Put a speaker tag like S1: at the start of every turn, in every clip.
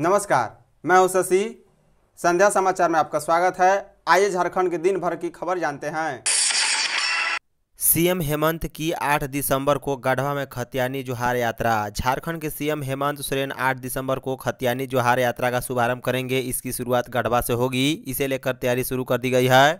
S1: नमस्कार मैं हूं शशि संध्या समाचार में आपका स्वागत है आइए झारखंड के दिन भर की खबर जानते हैं सीएम हेमंत की 8 दिसंबर को गढ़वा में खतियानी जोहार यात्रा झारखंड के सीएम हेमंत सोरेन 8 दिसंबर को खतियानी जोहार यात्रा का शुभारंभ करेंगे इसकी शुरुआत गढ़वा से होगी इसे लेकर तैयारी शुरू कर दी गई है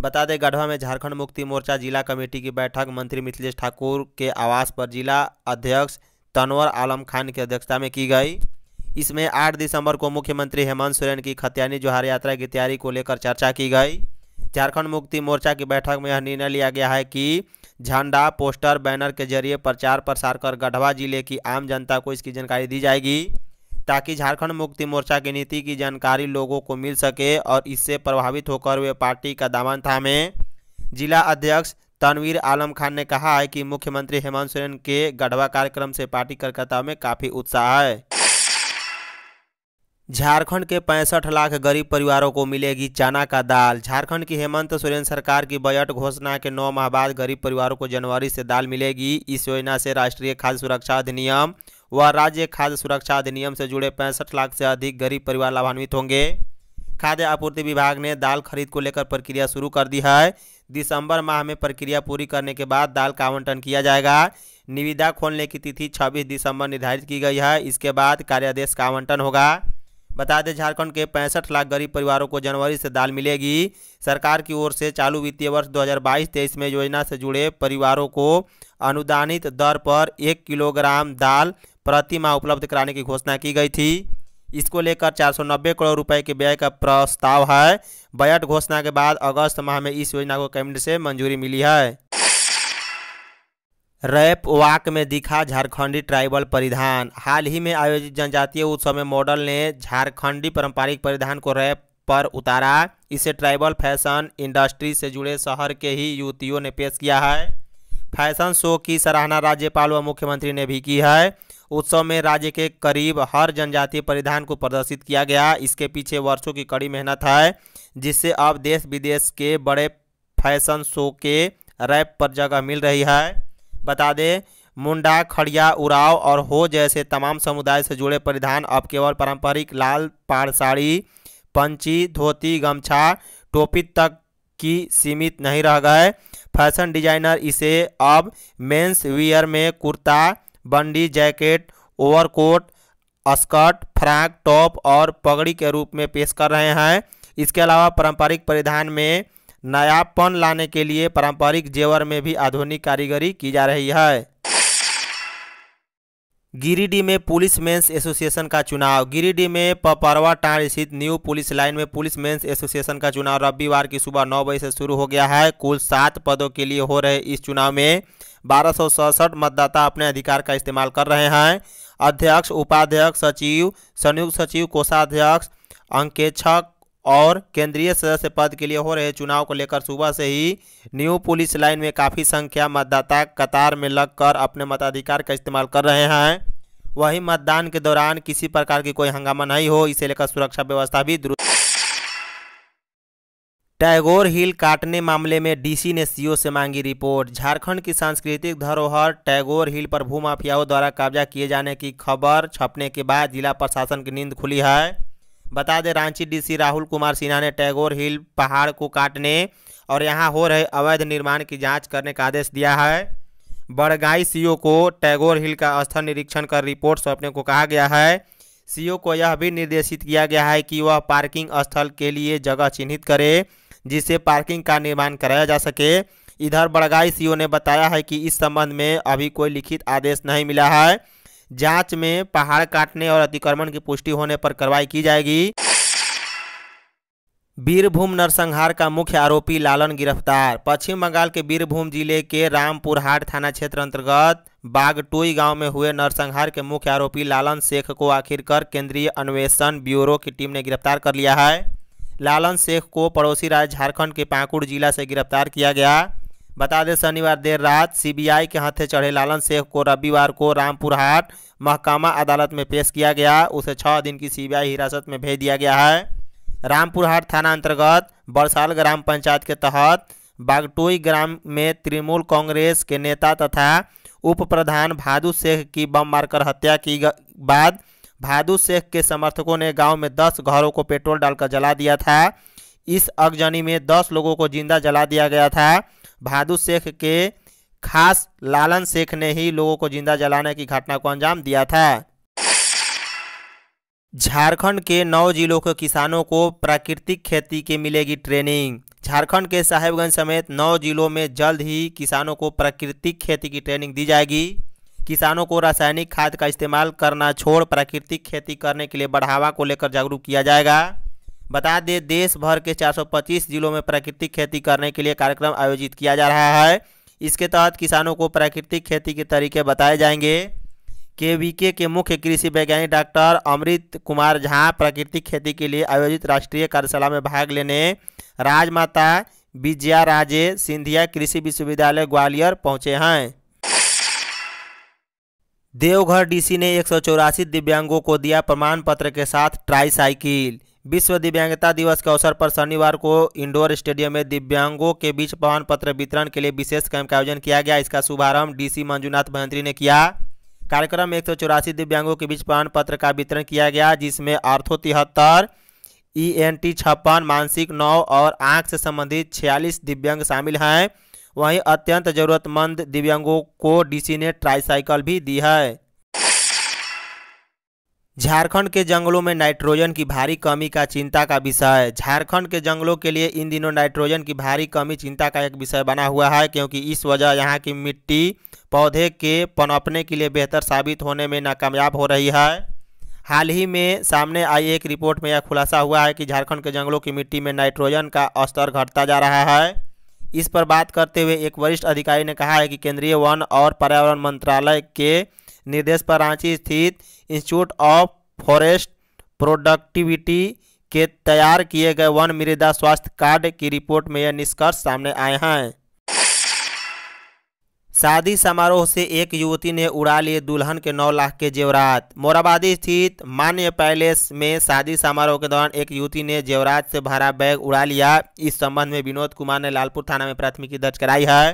S1: बता दें गढ़वा में झारखंड मुक्ति मोर्चा जिला कमेटी की बैठक मंत्री मिथिलेश ठाकुर के आवास पर जिला अध्यक्ष तनवर आलम खान की अध्यक्षता में की गई इसमें 8 दिसंबर को मुख्यमंत्री हेमंत सोरेन की खतियानी जोहार यात्रा की तैयारी को लेकर चर्चा की गई झारखंड मुक्ति मोर्चा की बैठक में यह निर्णय लिया गया है कि झंडा पोस्टर बैनर के जरिए प्रचार प्रसार कर गढ़वा जिले की आम जनता को इसकी जानकारी दी जाएगी ताकि झारखंड मुक्ति मोर्चा की नीति की जानकारी लोगों को मिल सके और इससे प्रभावित होकर वे पार्टी का दामन थामे जिला अध्यक्ष तनवीर आलम खान ने कहा है कि मुख्यमंत्री हेमंत सोरेन के गढ़वा कार्यक्रम से पार्टी कार्यकर्ताओं में काफ़ी उत्साह है झारखंड के पैंसठ लाख गरीब परिवारों को मिलेगी चना का दाल झारखंड की हेमंत सोरेन सरकार की बजट घोषणा के नौ माह बाद गरीब परिवारों को जनवरी से दाल मिलेगी इस योजना से राष्ट्रीय खाद्य सुरक्षा अधिनियम व राज्य खाद्य सुरक्षा अधिनियम से जुड़े पैंसठ लाख से अधिक गरीब परिवार लाभान्वित होंगे खाद्य आपूर्ति विभाग ने दाल खरीद को लेकर प्रक्रिया शुरू कर दी है दिसंबर माह में प्रक्रिया पूरी करने के बाद दाल का आवंटन किया जाएगा निविदा खोलने की तिथि 26 दिसंबर निर्धारित की गई है इसके बाद कार्यादेश का आवंटन होगा बता दें झारखंड के पैंसठ लाख गरीब परिवारों को जनवरी से दाल मिलेगी सरकार की ओर से चालू वित्तीय वर्ष 2022-23 में योजना से जुड़े परिवारों को अनुदानित दर पर एक किलोग्राम दाल प्रति माह उपलब्ध कराने की घोषणा की गई थी इसको लेकर 490 करोड़ रुपए के व्यय का प्रस्ताव है बजट घोषणा के बाद अगस्त माह में इस योजना को कैबिनेट से मंजूरी मिली है रैप वाक में दिखा झारखंडी ट्राइबल परिधान हाल ही में आयोजित जनजातीय उत्सव में मॉडल ने झारखंडी पारंपरिक परिधान को रैप पर उतारा इसे ट्राइबल फैशन इंडस्ट्री से जुड़े शहर के ही युवतियों ने पेश किया है फैशन शो की सराहना राज्यपाल व मुख्यमंत्री ने भी की है उत्सव में राज्य के करीब हर जनजातीय परिधान को प्रदर्शित किया गया इसके पीछे वर्षों की कड़ी मेहनत है जिससे अब देश विदेश के बड़े फैशन शो के रैप पर जगह मिल रही है बता दें मुंडा खड़िया उराव और हो जैसे तमाम समुदाय से जुड़े परिधान अब केवल पारंपरिक लाल पाड़ साड़ी पंची धोती गमछा टोपी तक की सीमित नहीं रह गए फैशन डिजाइनर इसे अब मेंस वियर में कुर्ता बंडी jacket overcoat skirt frock top और पगड़ी के रूप में पेश कर रहे हैं इसके अलावा पारंपरिक परिधान में नयापन लाने के लिए पारंपरिक जेवर में भी आधुनिक कारीगरी की जा रही है गिरिडीह में पुलिस मेंस एसोसिएशन का चुनाव गिरिडीह में पपरवा टाँड स्थित न्यू पुलिस लाइन में पुलिस मेंस एसोसिएशन का चुनाव रविवार की सुबह नौ बजे से शुरू हो गया है कुल सात पदों के लिए हो रहे इस चुनाव में बारह मतदाता अपने अधिकार का इस्तेमाल कर रहे हैं अध्यक्ष उपाध्यक्ष सचिव संयुक्त सचिव कोषाध्यक्ष अंकेक्षक और केंद्रीय सदस्य पद के लिए हो रहे चुनाव को लेकर सुबह से ही न्यू पुलिस लाइन में काफ़ी संख्या मतदाता कतार में लगकर अपने मताधिकार का इस्तेमाल कर रहे हैं वही मतदान के दौरान किसी प्रकार की कोई हंगामा नहीं हो इसे लेकर सुरक्षा व्यवस्था भी दुरुस्त टैगोर हिल काटने मामले में डीसी ने सीओ से मांगी रिपोर्ट झारखंड की सांस्कृतिक धरोहर टैगोर हिल पर भूमाफियाओं द्वारा कब्जा किए जाने की खबर छपने के बाद जिला प्रशासन की नींद खुली है बता दें रांची डीसी राहुल कुमार सिन्हा ने टैगोर हिल पहाड़ को काटने और यहाँ हो रहे अवैध निर्माण की जांच करने का आदेश दिया है बड़गाई सीओ को टैगोर हिल का स्थल निरीक्षण कर रिपोर्ट सौंपने को कहा गया है सीओ को यह भी निर्देशित किया गया है कि वह पार्किंग स्थल के लिए जगह चिन्हित करे जिससे पार्किंग का निर्माण कराया जा सके इधर बड़गाई सीओ ने बताया है कि इस संबंध में अभी कोई लिखित आदेश नहीं मिला है जांच में पहाड़ काटने और अतिक्रमण की पुष्टि होने पर कार्रवाई की जाएगी बीरभूम नरसंहार का मुख्य आरोपी लालन गिरफ्तार पश्चिम बंगाल के बीरभूम जिले के रामपुरहाट थाना क्षेत्र अंतर्गत बागटोई गांव में हुए नरसंहार के मुख्य आरोपी लालन शेख को आखिरकार केंद्रीय अन्वेषण ब्यूरो की टीम ने गिरफ्तार कर लिया है लालन शेख को पड़ोसी राज्य झारखंड के पाकुड़ जिला से गिरफ्तार किया गया बता दें शनिवार देर रात सीबीआई के हाथे चढ़े लालन शेख को रविवार को रामपुर हाट महकामा अदालत में पेश किया गया उसे छः दिन की सीबीआई हिरासत में भेज दिया गया है रामपुर हाट थाना अंतर्गत बरसाल ग्राम पंचायत के तहत बागटोई ग्राम में तृणमूल कांग्रेस के नेता तथा उप प्रधान भादु शेख की बम मारकर हत्या की बाद भादु शेख के समर्थकों ने गांव में दस घरों को पेट्रोल डालकर जला दिया था इस अगजनी में दस लोगों को जिंदा जला दिया गया था भादु शेख के खास लालन शेख ने ही लोगों को जिंदा जलाने की घटना को अंजाम दिया था झारखंड के नौ जिलों के किसानों को प्राकृतिक खेती की मिलेगी ट्रेनिंग झारखंड के साहेबगंज समेत नौ जिलों में जल्द ही किसानों को प्राकृतिक खेती की ट्रेनिंग दी जाएगी किसानों को रासायनिक खाद का इस्तेमाल करना छोड़ प्राकृतिक खेती करने के लिए बढ़ावा को लेकर जागरूक किया जाएगा बता दें देश भर के 425 जिलों में प्राकृतिक खेती करने के लिए कार्यक्रम आयोजित किया जा रहा है इसके तहत किसानों को प्राकृतिक खेती के तरीके बताए जाएंगे के के मुख्य कृषि वैज्ञानिक डॉक्टर अमृत कुमार झा प्राकृतिक खेती के लिए आयोजित राष्ट्रीय कार्यशाला में भाग लेने राजमाता विजया राजे सिंधिया कृषि विश्वविद्यालय ग्वालियर पहुंचे हैं देवघर डीसी ने एक दिव्यांगों को दिया प्रमाण पत्र के साथ ट्राई साइकिल विश्व दिव्यांगता दिवस के अवसर पर शनिवार को इंडोर स्टेडियम में दिव्यांगों के बीच प्रमाण पत्र वितरण के लिए विशेष कैंप का आयोजन किया गया इसका शुभारंभ डीसी मंजूनाथ महंत्री ने किया कार्यक्रम में एक सौ चौरासी दिव्यांगों के बीच प्रमाण पत्र का वितरण किया गया जिसमें आर्थो तिहत्तर ई एन टी छप्पन मानसिक नौ और आँख से संबंधित छियालीस दिव्यांग शामिल हैं वहीं अत्यंत जरूरतमंद दिव्यांगों को डीसी ने ट्राईसाइकिल भी दी है झारखंड के जंगलों में नाइट्रोजन की भारी कमी का चिंता का विषय है झारखंड के जंगलों के लिए इन दिनों नाइट्रोजन की भारी कमी चिंता का एक विषय बना हुआ है क्योंकि इस वजह यहाँ की मिट्टी पौधे के पनपने के लिए बेहतर साबित होने में नाकामयाब हो रही है हाल ही में सामने आई एक रिपोर्ट में यह खुलासा हुआ है कि झारखंड के जंगलों की मिट्टी में नाइट्रोजन का स्तर घटता जा रहा है इस पर बात करते हुए एक वरिष्ठ अधिकारी ने कहा है कि केंद्रीय वन और पर्यावरण मंत्रालय के निर्देश पर रांची स्थित इंस्टीट्यूट ऑफ फॉरेस्ट प्रोडक्टिविटी के तैयार किए गए वन मृदा स्वास्थ्य कार्ड की रिपोर्ट में यह निष्कर्ष सामने आए हैं शादी समारोह से एक युवती ने उड़ा लिए दुल्हन के 9 लाख के जेवरात मोराबादी स्थित मान्य पैलेस में शादी समारोह के दौरान एक युवती ने जेवरात से भरा बैग उड़ा लिया इस संबंध में विनोद कुमार ने लालपुर थाना में प्राथमिकी दर्ज कराई है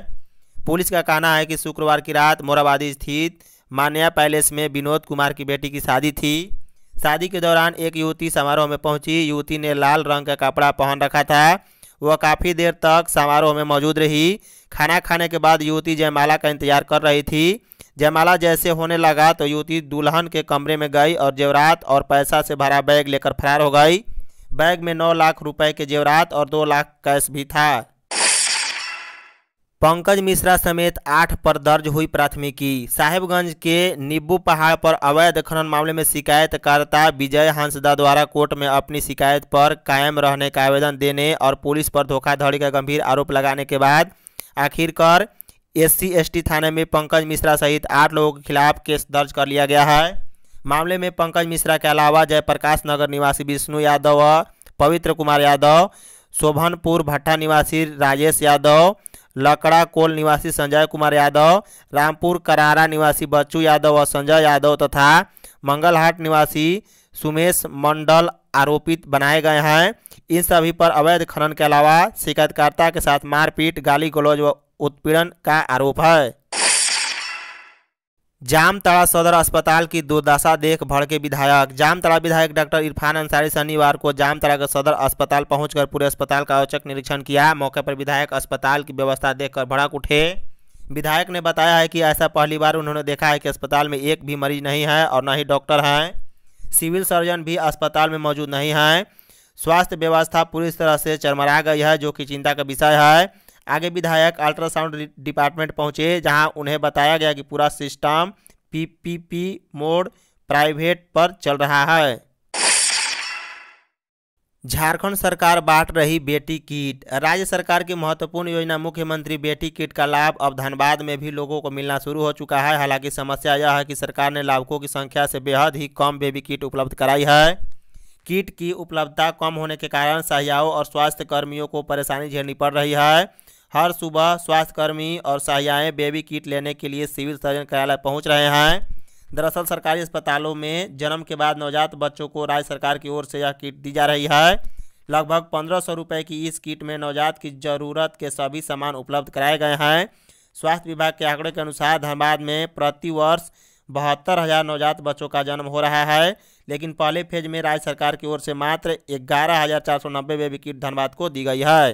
S1: पुलिस का कहना है कि शुक्रवार की रात मोराबादी स्थित मान्या पैलेस में विनोद कुमार की बेटी की शादी थी शादी के दौरान एक युवती समारोह में पहुंची युवती ने लाल रंग का कपड़ा पहन रखा था वह काफ़ी देर तक समारोह में मौजूद रही खाना खाने के बाद युवती जयमाला का इंतजार कर रही थी जयमाला जैसे होने लगा तो युवती दुल्हन के कमरे में गई और जेवरात और पैसा से भरा बैग लेकर फरार हो गई बैग में नौ लाख रुपए के जेवरात और दो लाख कैश भी था पंकज मिश्रा समेत आठ पर दर्ज हुई प्राथमिकी साहेबगंज के निब्बू पहाड़ पर अवैध खनन मामले में शिकायतकर्ता विजय हंसदा द्वारा कोर्ट में अपनी शिकायत पर कायम रहने का आवेदन देने और पुलिस पर धोखाधड़ी का गंभीर आरोप लगाने के बाद आखिरकार एस सी थाने में पंकज मिश्रा सहित आठ लोगों के खिलाफ केस दर्ज कर लिया गया है मामले में पंकज मिश्रा के अलावा जयप्रकाश नगर निवासी विष्णु यादव पवित्र कुमार यादव शोभनपुर भट्टा निवासी राजेश यादव लकड़ा कोल निवासी संजय कुमार यादव रामपुर करारा निवासी बच्चू यादव और संजय यादव तथा मंगलहाट निवासी सुमेश मंडल आरोपित बनाए गए हैं इन सभी पर अवैध खनन के अलावा शिकायतकर्ता के साथ मारपीट गाली गलौज व उत्पीड़न का आरोप है जामतड़ा सदर अस्पताल की दुर्दशा देख भड़के विधायक जामतला विधायक डॉक्टर इरफान अंसारी शनिवार को जामतड़ा के सदर अस्पताल पहुंचकर पूरे अस्पताल का औचक निरीक्षण किया मौके पर विधायक अस्पताल की व्यवस्था देखकर भड़क उठे विधायक ने बताया है कि ऐसा पहली बार उन्होंने देखा है कि अस्पताल में एक भी मरीज नहीं है और न ही डॉक्टर हैं सिविल सर्जन भी अस्पताल में मौजूद नहीं हैं स्वास्थ्य व्यवस्था पूरी तरह से चरमरा गई है जो कि चिंता का विषय है आगे विधायक अल्ट्रासाउंड डिपार्टमेंट पहुंचे जहां उन्हें बताया गया कि पूरा सिस्टम पीपीपी मोड प्राइवेट पर चल रहा है झारखंड सरकार बांट रही बेटी किट राज्य सरकार की महत्वपूर्ण योजना मुख्यमंत्री बेटी किट का लाभ अब धनबाद में भी लोगों को मिलना शुरू हो चुका है हालांकि समस्या यह है कि सरकार ने लाभुकों की संख्या से बेहद ही कम बेबी किट उपलब्ध कराई है किट की उपलब्धता कम होने के कारण सहियाओं और स्वास्थ्य कर्मियों को परेशानी झेलनी पड़ रही है हर सुबह स्वास्थ्यकर्मी और सहायाएँ बेबी किट लेने के लिए सिविल सर्जन कार्यालय पहुँच रहे हैं दरअसल सरकारी अस्पतालों में जन्म के बाद नवजात बच्चों को राज्य सरकार की ओर से यह किट दी जा रही है लगभग पंद्रह सौ रुपये की इस किट में नवजात की जरूरत के सभी सामान उपलब्ध कराए गए हैं स्वास्थ्य विभाग के आंकड़े के अनुसार धनबाद में प्रतिवर्ष बहत्तर हज़ार नवजात बच्चों का जन्म हो रहा है लेकिन पहले फेज में राज्य सरकार की ओर से मात्र ग्यारह हज़ार चार सौ नब्बे बेबी किट धनबाद को दी गई है